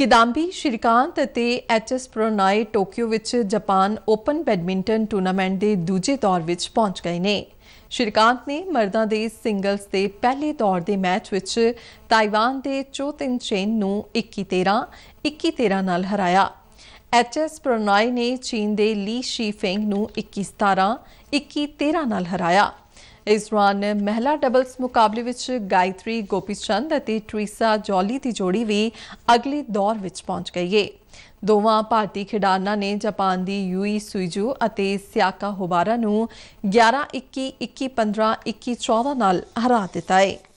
ਕਿਦਾਂਬੀ ਸ਼੍ਰੀਕਾਂਤ ਅਤੇ HS Prannoy Tokyo ਵਿੱਚ Japan open badminton tournament ਦੇ ਦੂਜੇ ਦੌਰ ਵਿੱਚ ਪਹੁੰਚ ਗਏ ਨੇ ਸ਼੍ਰੀਕਾਂਤ ਨੇ ਮਰਦਾਂ ਦੇ ਸਿੰਗਲਸ ਦੇ ਪਹਿਲੇ ਦੌਰ ਦੇ ਮੈਚ ਵਿੱਚ ਤਾਈਵਾਨ ਦੇ ਚੋ ਤਿੰਨ ਚੇਨ ਨੂੰ 21-13 21-13 ਨਾਲ ਹਰਾਇਆ ਐਚਐਸ ਪ੍ਰੋਨਾਈ ਨੇ ਚੀਨ ਦੇ ਲੀ ਸ਼ੀਫਿੰਗ ਨੂੰ 21-17 21-13 ਨਾਲ ਹਰਾਇਆ ਇਸ ਰਾਨ ਮਹਿਲਾ ਡਬਲਸ ਮੁਕਾਬਲੇ ਵਿੱਚ ਗਾਇਤਰੀ ਗੋਪੀਚੰਦ ਅਤੇ ਟ੍ਰੀਸਾ ਜੋਲੀ ਦੀ ਜੋੜੀ ਵੀ ਅਗਲੇ ਦੌਰ ਵਿੱਚ ਪਹੁੰਚ ਗਈ ਹੈ ਦੋਵਾਂ ਭਾਰਤੀ ਖਿਡਾਰਨਾਂ ਨੇ ਜਾਪਾਨ ਦੀ ਯੂਈ ਸੁਈਜੂ ਅਤੇ ਸਿਆਕਾ ਹੋਬਾਰਾ ਨੂੰ 11 21 21 15 21 14 ਨਾਲ ਹਰਾ ਦਿੱਤਾ ਹੈ